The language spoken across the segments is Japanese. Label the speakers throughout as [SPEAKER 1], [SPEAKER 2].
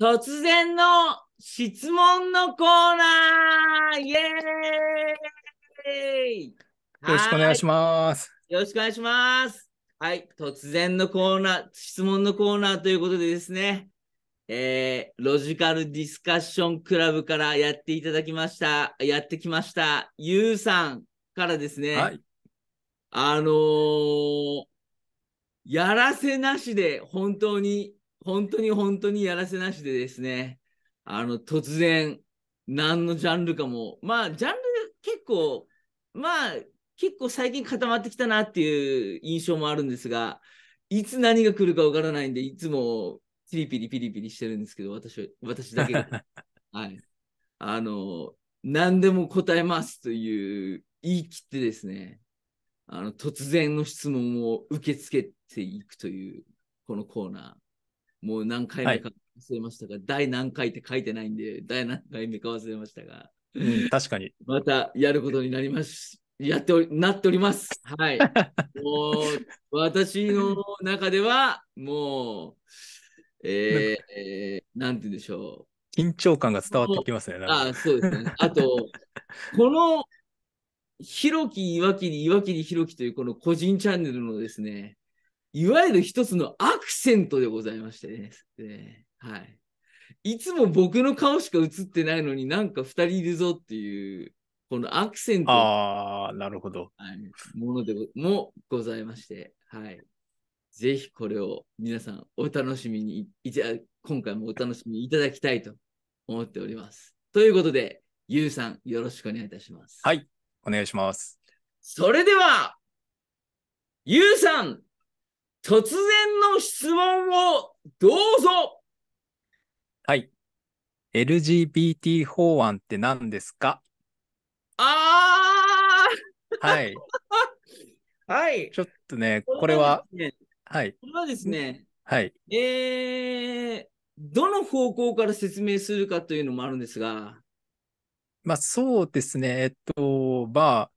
[SPEAKER 1] 突然の質問のコーナーイエーイよろしくお願いします。よろしくお願いします。はい、突然のコーナー、質問のコーナーということでですね、えー、ロジカルディスカッションクラブからやっていただきました、やってきました、ゆうさんからですね、はい、あのー、やらせなしで本当に本当に本当にやらせなしでですね、あの、突然、何のジャンルかも、まあ、ジャンル結構、まあ、結構最近固まってきたなっていう印象もあるんですが、いつ何が来るかわからないんで、いつもピリピリピリピリしてるんですけど、私私だけが。はい。あの、何でも答えますという言い切ってですね、あの突然の質問を受け付けていくという、このコーナー。もう何回目か忘れましたが、はい、第何回って書いてないんで、第何回目か忘れましたが、うん、確かに。またやることになります。やっており、なっております。はい。もう、私の中では、もう、えー、えー、なんて言うんでしょ
[SPEAKER 2] う。緊張感が伝わってきますね。あ
[SPEAKER 1] そうですね。あと、この、ひろき、いわきに、いわきひろきというこの個人チャンネルのですね、いわゆる一つのアクセントでございましてね。ねはい。いつも僕の顔しか映ってないのになんか二人いるぞっていう、このアクセント。ああ、なるほど。はい、ものでもございまして、はい。ぜひこれを皆さんお楽しみにいた、今回もお楽しみいただきたいと思っております。ということで、ゆうさん、よろしくお願いいたします。はい、お願いします。それでは、ゆうさん、突然の質問をどうぞ
[SPEAKER 2] はい。LGBT 法案って何ですかああ はい。
[SPEAKER 1] はい。ちょっとね、これは、ね、はい。これはですね、はい。えー、どの方向から説明するかというのもあるんですが。
[SPEAKER 2] まあそうですね、えっと、まあ、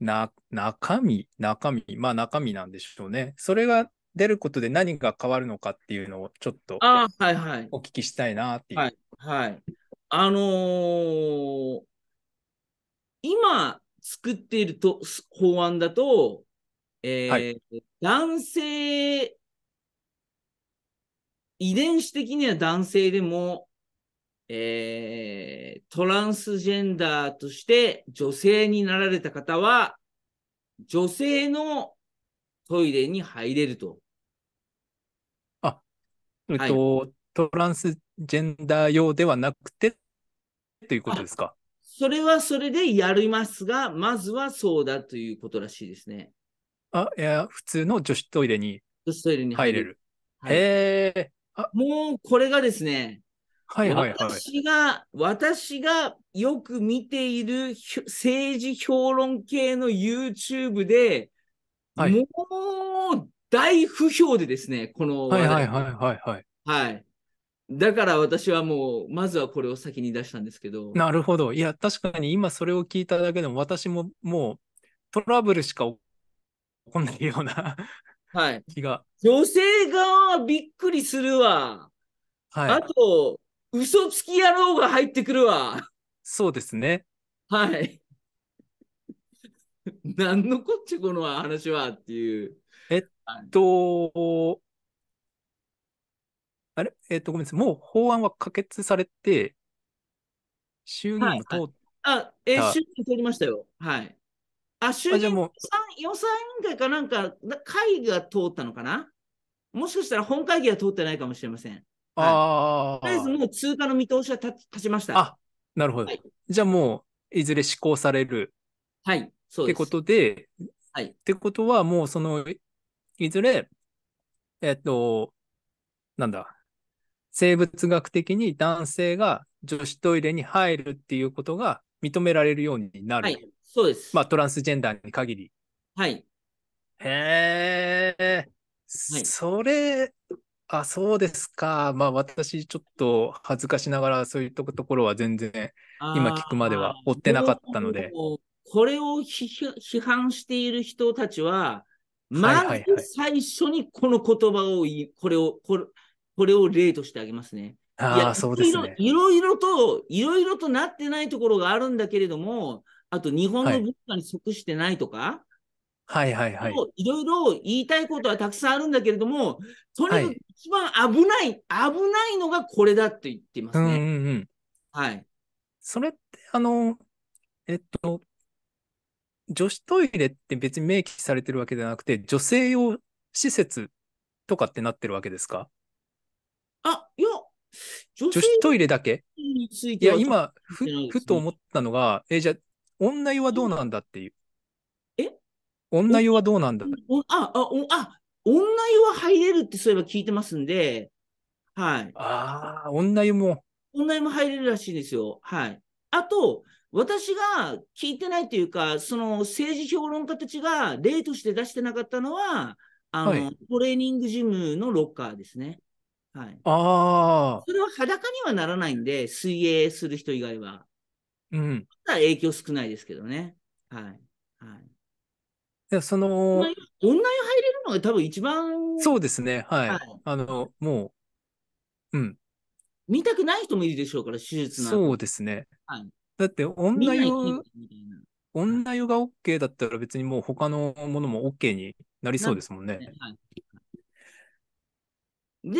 [SPEAKER 2] な、中身、中身、まあ中身なんでしょうね。それが出ることで何が変わるのかっていうのをちょっとあ、はいはい、お聞きしたいなっていう。はい、はい。あの
[SPEAKER 1] ー、今作っていると法案だと、えー、はい、男性、遺伝子的には男性でもえー、トランスジェンダーとして女性になられた方は、女性のトイレに入れると。
[SPEAKER 2] あ、えっと、はい、トランスジェンダー用ではなくてということですか。
[SPEAKER 1] それはそれでやりますが、まずはそうだということらしいですね。
[SPEAKER 2] あ、いや、普通の女子トイレに入れる。女子トイレに入れる。
[SPEAKER 1] へ、はい、えー、もうこれがですね、はいはいはい。私が、私がよく見ている政治評論系の YouTube で、はい、もう大不評でですね、この。はいはいはいはいはい。はい。だから私はもう、まずはこれを先に出したんですけど。な
[SPEAKER 2] るほど。いや、確かに今それを聞いただけでも、私ももうトラ
[SPEAKER 1] ブルしか起こんないようなはい、気が。女性側はびっくりするわ。はい、あと、嘘つき野郎が入ってくるわ。そうですね。はい。何のこっちゃこの話はっていう。えっと、
[SPEAKER 2] あれえっと、ごめんなさい。もう法案は可決されて、
[SPEAKER 1] 衆議院も通った、はい、あ、えー、衆議院通りましたよ。はい。あ、衆議院予算委員会かなんか、会議が通ったのかなもしかしたら本会議は通ってないかもしれません。ああ。とりあえずもう通過の見通しは立ちました。あ、
[SPEAKER 2] なるほど。はい、じゃあもう、いずれ施行される。はい、そうです。ってことで、はい。ってことは、もうその、いずれ、えっと、なんだ、生物学的に男性が女子トイレに入るっていうことが認められるようになる。はい、そうです。まあ、トランスジェンダーに限り。はい。へえ、はい、それ、あ、そうですか。まあ私、ちょっと恥ずかしながら、そういうところは全然、今聞くまでは追ってなかったので。
[SPEAKER 1] これを批判している人たちは、まず最初にこの言葉を、これを、これこれを例としてあげますね。ああ、そうですね。いろいろと、いろいろとなってないところがあるんだけれども、あと日本の文化に即してないとか、はいはいはい。いろいろ言いたいことはたくさんあるんだけれども、とにかく一番危ない、はい、危ないのがこれだって言ってますね。うんうんうん、はい。それって、あの、えっと、女子トイレっ
[SPEAKER 2] て別に明記されてるわけじゃなくて、女性用施設とかってなってるわけですか
[SPEAKER 1] あ、いや、女子トイレだけいや、今
[SPEAKER 2] ふ、ふと思ったのが、え、じゃあ、女湯はどうなんだっていう。
[SPEAKER 1] 女湯はどうなんだあ、あ、あ、女湯は入れるってそういえば聞いてますんで、はい。ああ、女湯も。女湯も入れるらしいんですよ。はい。あと、私が聞いてないというか、その政治評論家たちが例として出してなかったのは、あの、はい、トレーニングジムのロッカーですね。はい。ああ。それは裸にはならないんで、水泳する人以外は。うん。まだ影響少ないですけどね。はい。はい。や、その、オンライン入れるのが多分一番。そうですね。はい。あの、もう、うん。見たくない人もいるでしょうから、手術なんそうですね。はい、
[SPEAKER 2] だって、オンライン、オンラインが OK だったら別にもう他のものも OK になりそうですもんね。んで、ね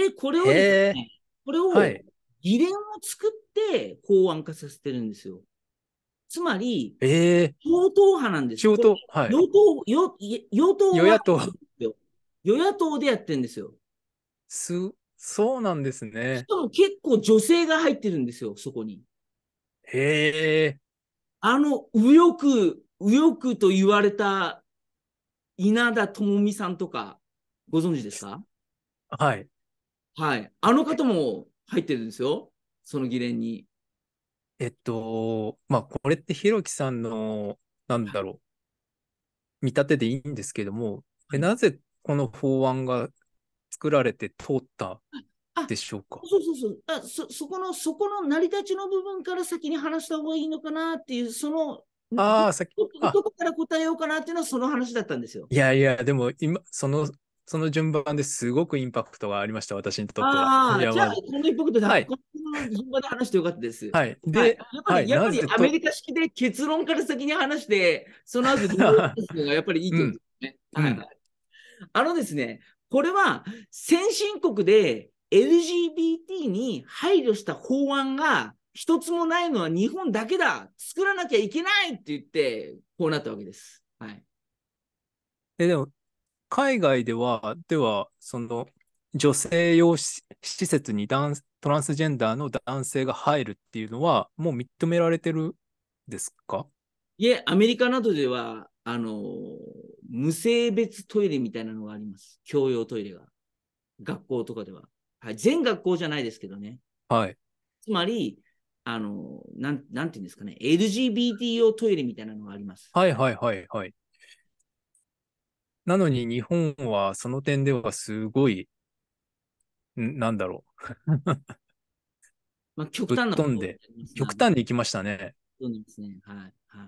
[SPEAKER 1] はい、これを、ね、これを、議連を作って法案化させてるんですよ。つまり、えー、与党派なんですよ。与党、はい、与党、与与党与野党。与野党でやってんですよ。す、そうなんですね。しかも結構女性が入ってるんですよ、そこに。へえ。あの、右翼、右翼と言われた稲田朋美さんとか、ご存知ですかはい。はい。あの方も入ってるんですよ、その議連に。えっと、まあ、これってひろきさんの、なんだろう、
[SPEAKER 2] 見立てでいいんですけども、えなぜこの法案が作られて通ったでしょうか
[SPEAKER 1] そうそうそうあそそこのそこの成り立ちの部分から先に話した方がいいのかなっていうそのああ先どこから答えようかなっていうのはその話だったんですよい
[SPEAKER 2] やいやでも今そのその順番ですごくインパクトがありました私にとっては。ああじゃあこ
[SPEAKER 1] のインパクトで、はい、順番で話してよかったです。はい。で、はい、やっぱり、はい、アメリカ式で結論から先に話して、その後、どうするのが やっぱりいいってことですね。うん、はい、あのですね、これは先進国で LGBT に配慮した法案が一つもないのは日本だけだ作らなきゃいけないって言って、こうなったわけです。はい。
[SPEAKER 2] え、でも、海外では、では、その、女性用施設に男トランスジェンダーの男性が入るっていうのは、もう認められてるですか
[SPEAKER 1] いえ、アメリカなどでは、あの、無性別トイレみたいなのがあります。共用トイレが。学校とかでは。はい、全学校じゃないですけどね。はい。つまり、あの、なん、なんていうんですかね、LGBT 用トイレみたいなのがあります。
[SPEAKER 2] はいはいはいはい。なのに日本はその点ではすごい、なんだろう。まあ、極端な飛んで、極端に行きましたね。
[SPEAKER 1] そうですね。はい。はい。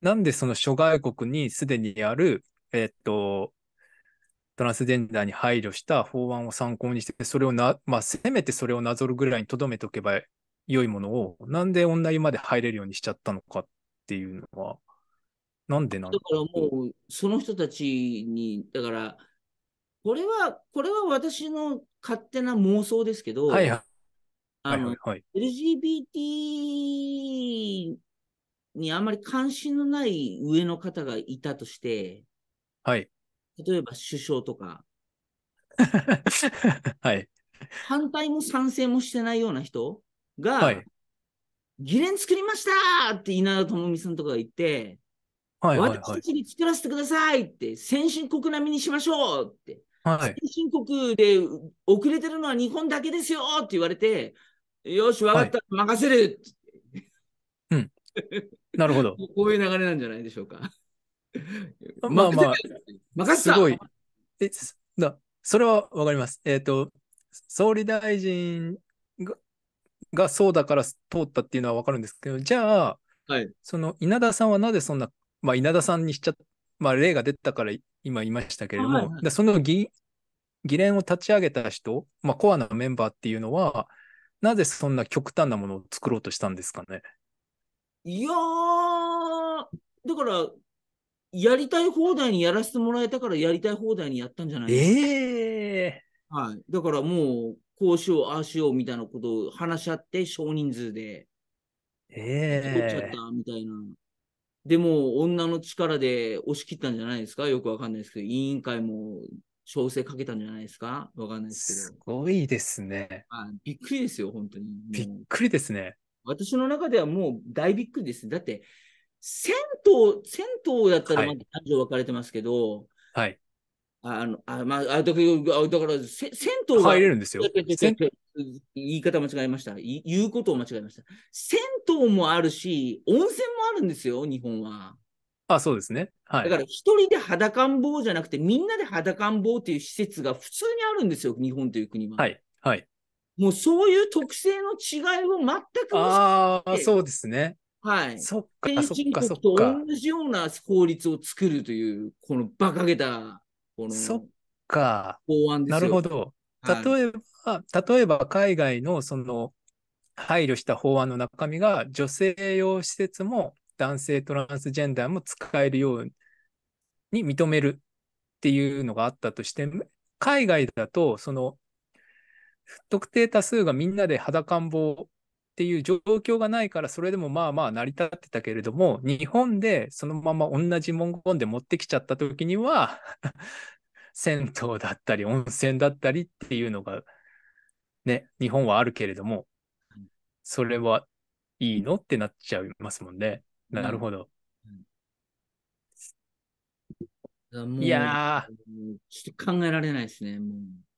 [SPEAKER 2] なんでその諸外国にすでにある、えー、っと、トランスジェンダーに配慮した法案を参考にして、それをな、まあ、せめてそれをなぞるぐらいにとどめておけば良いものを、なんで女湯まで入れるようにしちゃったのかっていうのは、なんでなんだからもう、そ
[SPEAKER 1] の人たちに、だから、これは、これは私の勝手な妄想ですけど、はいは
[SPEAKER 2] あの、はいはい、
[SPEAKER 1] LGBT にあまり関心のない上の方がいたとして、はい。例えば首相とか。はい。反対も賛成もしてないような人が、はい、議連作りましたって稲田朋美さんとかが言って、はいはいはい、私たちに作らせてくださいって、先進国並みにしましょうってはい、申告で遅れてるのは日本だけですよって言われて、よし、分かった、はい、任せるうん。
[SPEAKER 2] なるほど。
[SPEAKER 1] こういう流れなんじゃないでしょうか。まあまあ、任せすごい。
[SPEAKER 2] えだそれは分かります。えっ、ー、と、総理大臣ががそうだから通ったっていうのは分かるんですけど、じゃあ、はい、その稲田さんはなぜそんな、まあ、稲田さんにしちゃまあ、例が出たから今言いましたけれども、はい、その議議連を立ち上げた人、まあ、コアなメンバーっていうのは、なぜそんな極端なものを作ろうとしたんですかね。
[SPEAKER 1] いやー、だから、やりたい放題にやらせてもらえたから、やりたい放題にやったんじゃないですか。えー、はい、だからもう、こうしよう、ああしようみたいなことを話し合って、少人数で、
[SPEAKER 2] ええー、っちゃった
[SPEAKER 1] みたいな。でも女の力で押し切ったんじゃないですかよくわかんないですけど、委員会も調整かけたんじゃないですかわかんないですけど。すごいですね。びっくりですよ、本当に。びっくりですね。私の中ではもう大びっくりです。だって、銭湯、銭湯だったらまだ男女分かれてますけど、はい。あの、あ、まあ、だから、だから銭湯が。入れるんですよ。言い方間違えました。言うことを間違えました。銭湯もあるし、温泉もあるんですよ、日本は。あ、そうですね。はい。だから一人で裸ん坊じゃなくて、みんなで裸ん坊っていう施設が普通にあるんですよ、日本という国は。はい。はい。もうそういう特性の違いを全くああ、そうですね。はい。そっか、そっか、そっか。同じような法律を作るという、この馬鹿げた、この。そっか。法案ですなるほど。例
[SPEAKER 2] えば、はい、例えば海外のその配慮した法案の中身が女性用施設も男性トランスジェンダーも使えるように認めるっていうのがあったとして海外だとその特定多数がみんなで裸ん坊っていう状況がないからそれでもまあまあ成り立ってたけれども日本でそのまま同じ文言で持ってきちゃった時には 銭湯だったり温泉だったりっていうのがね日本はあるけれどもそれはいいのってなっちゃいますもんね。なるほど。
[SPEAKER 1] いやちょっと考えられないですね。もう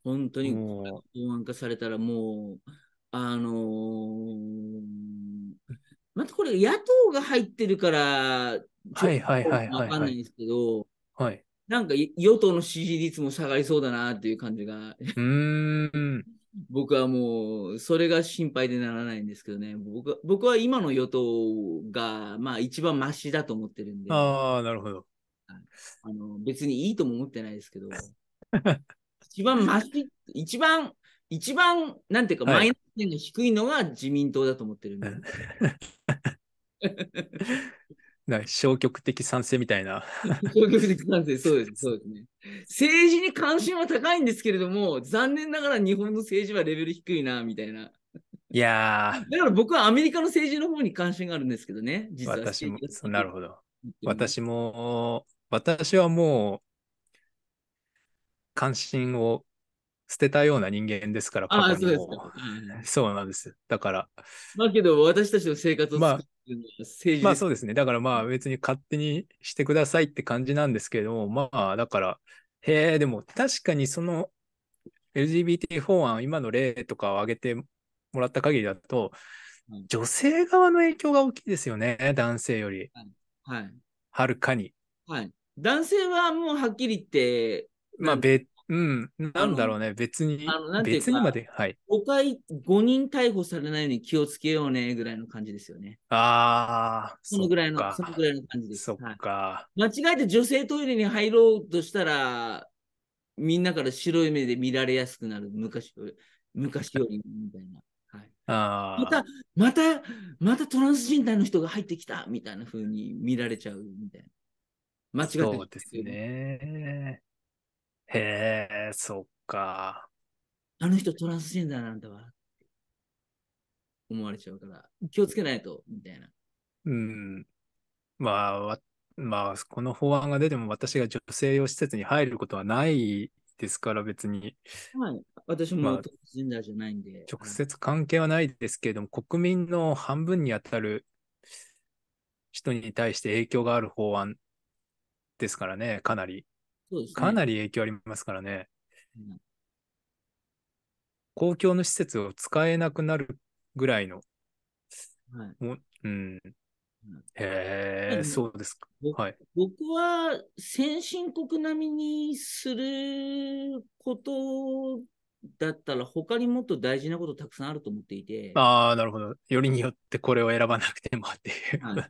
[SPEAKER 1] 本当に法案化されたらもう、あのー、またこれ野党が入ってるから、はいはいはいわかんないんですけど、はい。なんか与党の支持率も下がりそうだなっていう感じが。うん。僕はもう、それが心配でならないんですけどね、僕は僕は今の与党が、まあ、一番ましだと思ってるんで、ああ、なるほど。あの別にいいとも思ってないですけど、一番まし、一番、一番、なんていうか、はいマイナス点が低いのが自民党だと思ってるんで。
[SPEAKER 2] な消極的賛成みたいな。
[SPEAKER 1] 消極的賛成、そうです、そうですね。政治に関心は高いんですけれども、残念ながら日本の政治はレベル低いな、みたいな。いやだから僕はアメリカの政治の方に関心があるんですけどね、実は。私も、なるほど。
[SPEAKER 2] 私も、私はもう、関心を捨てたような人間ですから、ああ、そうすか。そうなんです。だから。
[SPEAKER 1] まあけど、私たちの生活を作
[SPEAKER 2] っ政治まあそうですね。だからまあ別に勝手にしてくださいって感じなんですけども、まあだから、へえ、でも確かにその LGBT 法案、今の例とかを挙げてもらった限りだと、女性側の影響が大きいですよね、男性より。はい。はるかに。はい。男性は
[SPEAKER 1] もうはっきり言って、まあ別
[SPEAKER 2] うん、なんだろうね、別
[SPEAKER 1] に、あのなんていうか別にまで、はい。5回、5人逮捕されないように気をつけようね、ぐらいの感じですよね。ああ、そのぐらいの、そのぐらいの感じです。そっか、はい、間違えて女性トイレに入ろうとしたら、みんなから白い目で見られやすくなる、昔より、昔よりみたいな。はい、あまた、また、またトランス人体の人が入ってきたみたいなふうに見られちゃうみたいな。間違ってそうですね。へえ、そっか。あの人トランスジェンダーなんだわ。思われちゃうから、気をつけないと、みたいな。
[SPEAKER 2] うん。まあ、まあ、この法案が出ても私が女性用施設に入ることはないですから別に。
[SPEAKER 1] はい、私も、ンスジェンダーじゃないんで。
[SPEAKER 2] 直接関係はないですけれども、国民の半分に当たる人に対して影響がある法案ですからね、かなり。かなり影響ありますからね。公共の施設を使えなくなるぐらいの、はい、うん、へえ、そうですか。はい、
[SPEAKER 1] 僕は先進国並みにすることだったら、他にもっと大事なことたくさんあると思っていて。あ
[SPEAKER 2] あ、なるほど。よりによってこれを選ばなくても
[SPEAKER 1] っていう。はい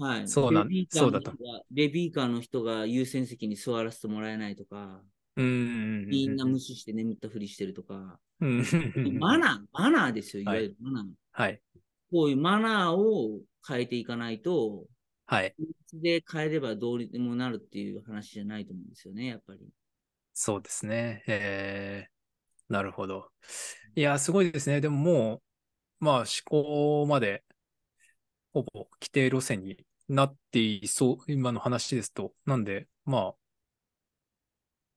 [SPEAKER 1] はい。そうなんそうだと。ベビーカーの人が優先席に座らせてもらえないとか、
[SPEAKER 2] うん。みんな無
[SPEAKER 1] 視して眠ったふりしてるとか、マナー、マナーですよ、いわゆるマナー。はい。こういうマナーを変えていかないと、はい。で変えればどうにでもなるっていう話じゃないと思うんですよね、やっぱり。
[SPEAKER 2] そうですね。
[SPEAKER 1] えー、なるほど。
[SPEAKER 2] いや、すごいですね。でももう、まあ、思考まで、ほぼ規定路線になっていそう、今の話ですと。なんで、まあ、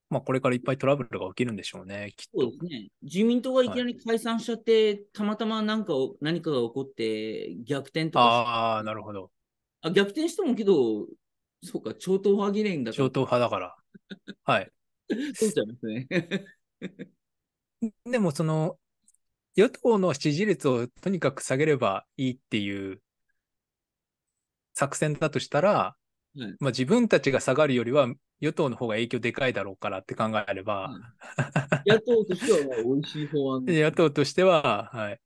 [SPEAKER 2] まあ、これからいっぱいトラブルが起きるんでしょうね、きっ
[SPEAKER 1] と。ね、自民党がいきなり解散しちゃって、はい、たまたま何か何かが起こって、逆転とか。ああ、なるほど。あ逆転してもけど、そうか、超党派議連だから。超党派だから。はい。そうちゃいますね。でも、そ
[SPEAKER 2] の、与党の支持率をとにかく下げればいいっていう作戦だとしたら、うん、まあ、自分たちが下がるよりは与党の方が影響でかいだろうからって考えれば、うん、
[SPEAKER 1] 野党としてはしい
[SPEAKER 2] 法案野党としては、はい、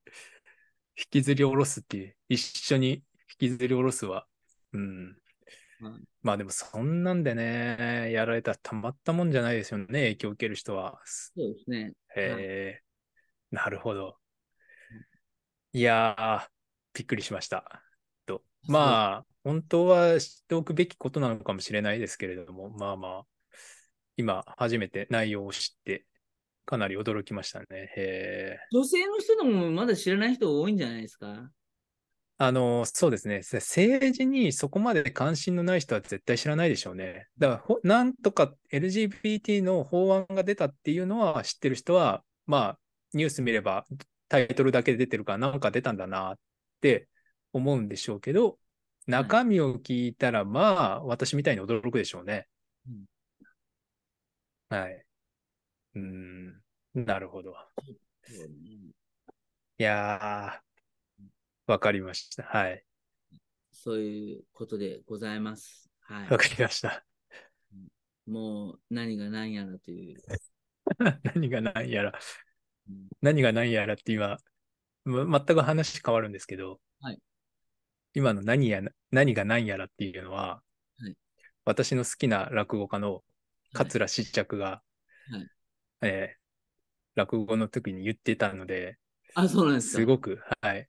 [SPEAKER 2] 引きずり下ろすっていう一緒に引きずり下ろすは、うん、うん、まあでもそんなんでねやられたらたまったもんじゃないですよね影響を受ける人はそうですねへえ、なるほどいやびっくりしましたまあ、本当は知っておくべきことなのかもしれないですけれども、まあまあ、今、初めて内容を知って、かなり驚きましたね。
[SPEAKER 1] 女性の人でもまだ知らない人多いんじゃないですか
[SPEAKER 2] あの、そうですね。政治にそこまで関心のない人は絶対知らないでしょうね。だから、なんとか LGBT の法案が出たっていうのは知ってる人は、まあ、ニュース見ればタイトルだけ出てるから、なんか出たんだなって思うんでしょうけど、中身を聞いたら、まあ、私みたいに驚くでしょうね。うん、はい。うん、なるほど。いやー、わかりました。はい。
[SPEAKER 1] そういうことでございます。はい。わかりました。もう何が何やらという。何が何やら。
[SPEAKER 2] 何が何やら
[SPEAKER 1] って今、全く話変わるんですけど、はい、
[SPEAKER 2] 今の何や、何が何やらっていうのは、はい、私の好きな落語家の桂失着が、はい、えー、落語の時に言ってたので、あ、そうなんですすごく、はい。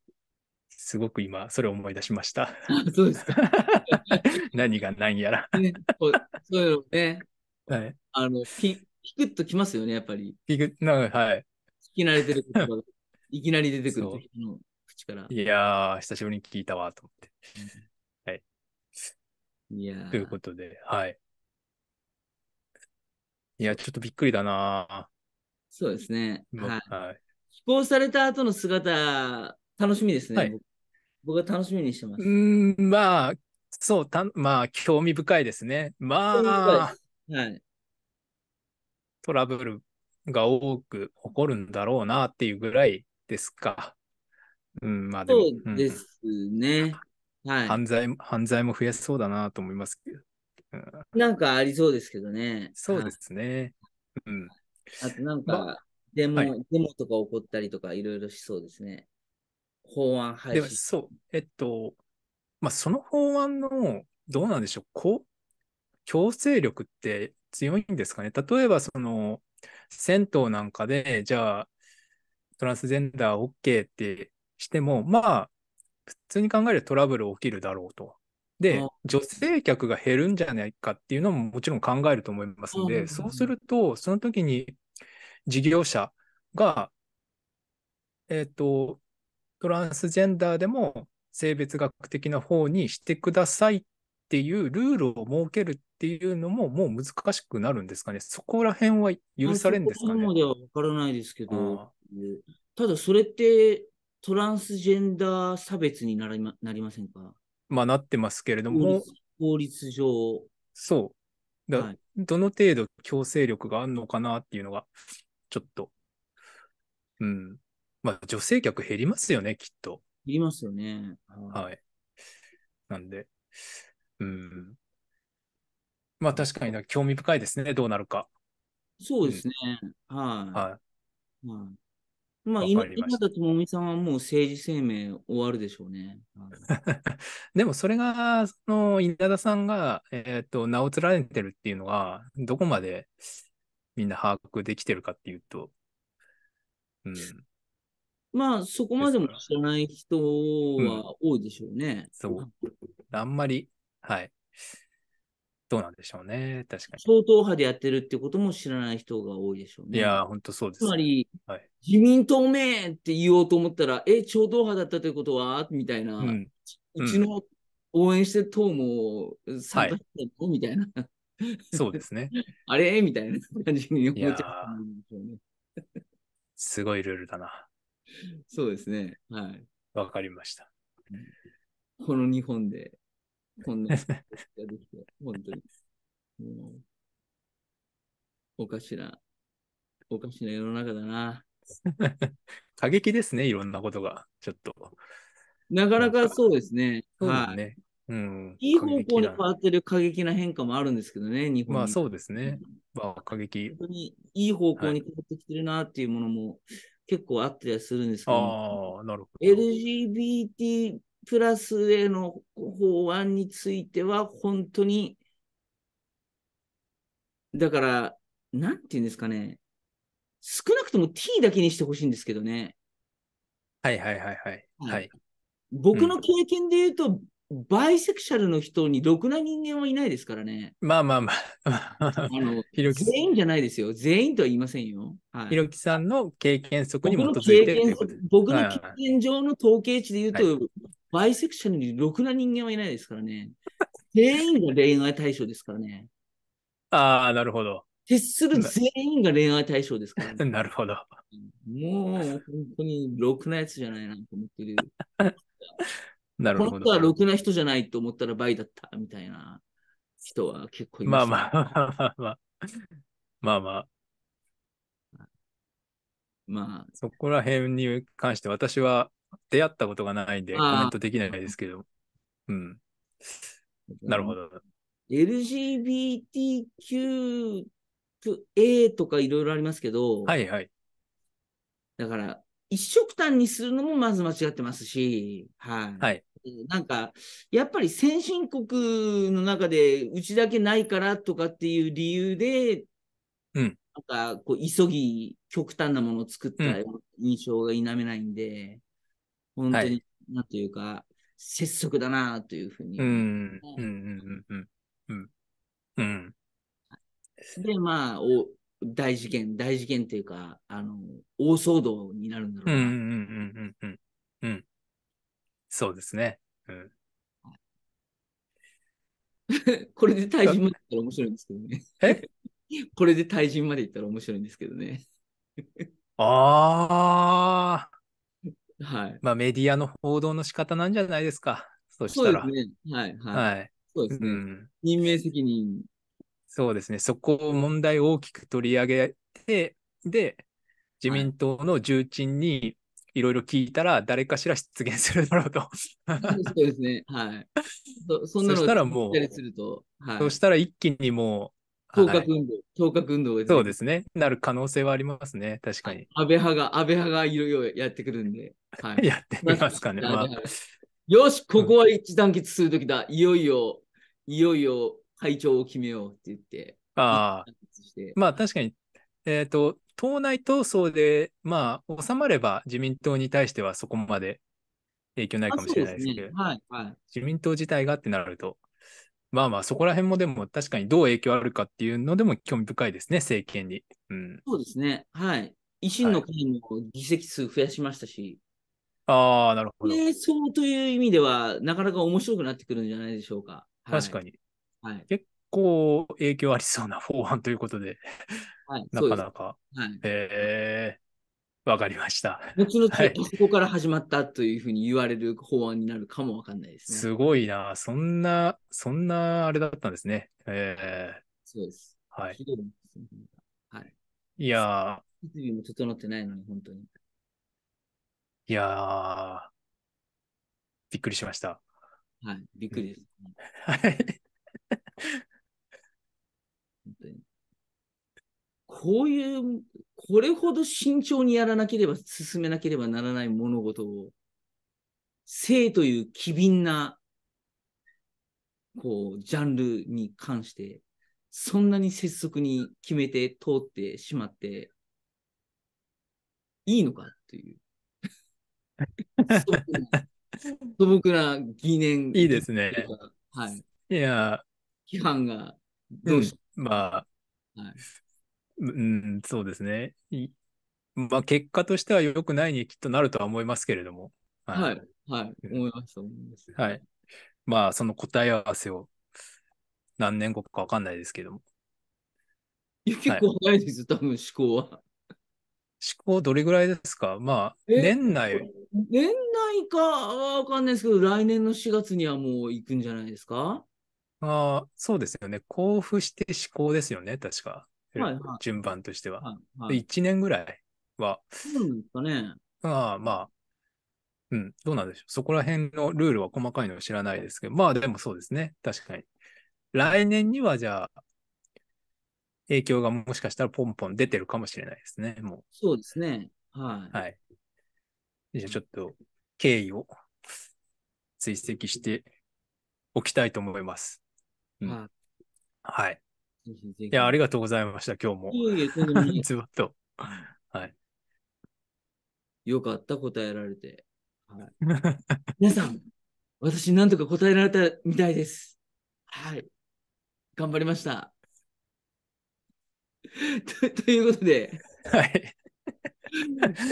[SPEAKER 2] すごく今、それを思い出しました。そうですか。何が何やらね。そういうのね。はい。
[SPEAKER 1] あの、ピピクッときますよね、やっぱり。ピクなんか、はい。聞き慣れてる言葉が、いきなり出てくる時の口から。い
[SPEAKER 2] やー、久しぶりに聞いたわ、と思って。はい。いやということで、はい。いや、ちょっとびっくりだなそうですね。はい。はい、
[SPEAKER 1] 飛行された後の姿、楽しみですね。はい、僕は楽しみにしてます。う
[SPEAKER 2] ん、まあ、そうた、まあ、興味深いですね。まあ、はい、トラブルが多く起こるんだろうなっていうぐらいですか。うん、まあそうですね、うん、はい。犯罪、犯罪も増やしそうだなと思いますけど。う
[SPEAKER 1] ん、なんかありそうですけどね。そうですね。うん。あとなんか、デモ、デモとか起こったりとかいろいろしそうですね。法案廃止。でそう、えっと、
[SPEAKER 2] まあその法案の、どうなんでしょう、こう、強制力って強いんですかね。例えば、その、銭湯なんかで、じゃあ、トランスジェンダー OK ってしても、まあ、普通に考えるとトラブル起きるだろうと。で、女性客が減るんじゃないかっていうのももちろん考えると思いますので、そうすると、その時に事業者が、えっ、ー、と、トランスジェンダーでも性別学的な方にしてくださいっていうルールを設けるっていうのももう難
[SPEAKER 1] しくなるんですかね。そ
[SPEAKER 2] こら辺は
[SPEAKER 1] 許されるんですかね。そこまでは分からないですけど、ただそれってトランスジェンダー差別になりまなりませんかま
[SPEAKER 2] あなってますけれ
[SPEAKER 1] ども。法律上。そう。だ、はい、
[SPEAKER 2] どの程度強制力があるのかなっていうのが、ちょっと。うん。まあ女性客減りますよね、きっと。減りますよね。はい。なんで、うん。まあ確かに興味深
[SPEAKER 1] いですね、どうなるか。そうですね。うん、はい。はい。はいまあ今、今だともみさんはもう政治生命終わるでしょうね。でもそれが、その稲田さんが、えっ、ー、と名を連ねてるっていうのは、
[SPEAKER 2] どこまでみんな把握できてるかっていうと、うん、
[SPEAKER 1] まあそこまでも知らない人は多いでしょうね。うん、そう。あんまり、はい。どうなんでしょうね。確かに。超党派でやってるってことも知らない人が多いでしょうね。いや、本当そうです。つまり、はい、自民党名って言おうと思ったら、え、超党派だったということはみたいな、うん、うちの応援してる党も参加してるの、はい、みたいな。そうですね。あれみたいな 感じに思っちゃうんでしょうね。
[SPEAKER 2] すごいルールだな。そうですね。はい。わかりました。
[SPEAKER 1] この日本でこんな、本当に。もう、おかしな、おかしな世の中だな。過激ですね、いろんなことが、ちょっと。なかなかそうですね。はい、うん、いい方向に変わってる過激な変化もあるんですけどね、日本まあそうですね。まあ過激。本当にいい方向に変わってきてるなっていうものも結構あったりするんですけど、ね、ああ、なるほど。LGBT プラスへの法案については、本当に、だから、なんていうんですかね、少なくとも T だけにしてほしいんですけどね。はいはいはいはい。はい、僕の経験で言うと、うん、バイセクシャルの人にろくな人間はいないですからね。まあまあまあ。あの 全員じゃないですよ。全員とは言いませんよ。ひろきさんの経験則に基づいて僕の経験上の統計値で言うと、はい、バイセクションにろくな人間はいないですからね。全員が恋愛対象ですからね。ああ、なるほど。徹する全員が恋愛対象ですからね。なるほど。もう、本当にろくなやつじゃないなと思ってる。なるほど。本当はろくな人じゃないと思ったら倍だったみたいな人は結構いま、す。まあまあまあまあ。まあまあ。まあ。そこ
[SPEAKER 2] ら辺に関して私は出会ったことがないんで、コメントできないですけど。うん。なるほ
[SPEAKER 1] ど。LGBTQA とかいろいろありますけど、はいはい。だから、一色単にするのもまず間違ってますし、はい。はい、なんか、やっぱり先進国の中で、うちだけないからとかっていう理由で、うん。なんか、こう、急ぎ極端なものを作った印象が否めないんで、本当に、はい、なんていうか、拙速だなというふうに。うん。うん。うん。うん。うん。で、まあ、お大事件、大事件というか、あの、大騒動になるんだ
[SPEAKER 2] ろうな。うんうんうんうんうんうん。そうですね。うん。
[SPEAKER 1] これで退陣までいったら面白いんですけどね。これで退陣までいったら面白いんですけどね。あ
[SPEAKER 2] あ。はい。まあメディアの報道の仕方なんじゃないですか。そしたら。そうですね。はい、はい、はい。そうですね。うん、任命責任。そうですね。そこを問題を大きく取り上げ
[SPEAKER 1] て、で、
[SPEAKER 2] 自民党の重鎮にいろいろ聞いたら、誰かしら出現するだろうと。そ
[SPEAKER 1] うですね。はい。そそんなのを聞たらもう、と。はい、そし
[SPEAKER 2] たら一気にも当格運動、当格運動が、ね、そうですね。なる可能性はありますね。確かに。
[SPEAKER 1] 安倍派が、安倍派がいろいろやってくるんで。はい、やってみますかね。まあ、よし、ここは一致団結するときだ、いよいよ、いよいよ会長を決めようって言って。あ
[SPEAKER 2] あ。まあ確かに、えっ、ー、と、党内闘争で、まあ、収まれば自民党に対してはそこまで影響ないかもしれないですけど、ねはいはい、自民党自体がってなると、まあまあ、そこら辺もでも確かにどう影響あるかっていうのでも興味深いですね、政権に。
[SPEAKER 1] うん、そうですね。はい。維新の会も議席数増やしましたし。はい、ああ、なるほど。で、そうという意味では、なかなか面白くなってくるんじゃないでしょうか。はい、確かに。はい、結構影響ありそうな法
[SPEAKER 2] 案ということで、
[SPEAKER 1] はい、なかなか。はい、ええーわかりました。後々、そこから始まったというふうに言われる法案になるかもわかんないです
[SPEAKER 2] ね。すごいな。そんな、そんなあれだったんですね。
[SPEAKER 1] えー、そうです。はい。いはい。いやー。設備も整ってないのに、本当に。
[SPEAKER 2] いやー。びっくりしました。は
[SPEAKER 1] い、びっくりです、はい。本当に。こういうこれほど慎重にやらなければ進めなければならない物事を、性という機敏な、こう、ジャンルに関して、そんなに拙速に決めて通ってしまって、いいのかという。素朴な疑念。いいですね。はい。いや、批判がどうし、うん、まあ、はい、
[SPEAKER 2] うん、そうですね。まあ、結果としては良くないにきっとなるとは思いますけれども。
[SPEAKER 1] はい、はい、思います、思います。はい。
[SPEAKER 2] まあ、その答え合わせを何年後か分かんないですけども。いや、結構早いです、はい、多分思考は。思考どれぐらいですかまあ、年
[SPEAKER 1] 内。年内かは分かんないですけど、来年の4月にはもう行くんじゃないですかああ、そうですよね。交付して思考ですよね、
[SPEAKER 2] 確か。まあ、順番としては。はいはい、1年ぐらいは。そうなんですかね。まあまあ、うん、どうなんでしょう。そこら辺のルールは細かいのは知らないですけど、まあでもそうですね。確かに。来年にはじゃあ、影響がもしかしたらポンポン出てるかもしれないですね。もう。そうですね。はい。はい。じゃあちょっと経緯を追跡しておきたいと思います。うん、はい。はい。いや、ありが
[SPEAKER 1] とうございました、今日も。いえいえ、全然ズバッと。はい。よかった、答えられて。はい、皆さん、私、なんとか答えられたみたいです。はい。頑張りました。とということで、はい。こ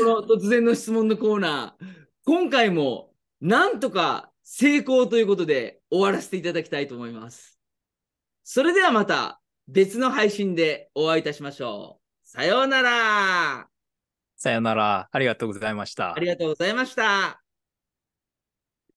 [SPEAKER 1] の突然の質問のコーナー、今回もなんとか成功ということで終わらせていただきたいと思います。それではまた別の配信でお会いいたしましょう。さようなら。さようなら。ありがとうございました。ありがとうございました。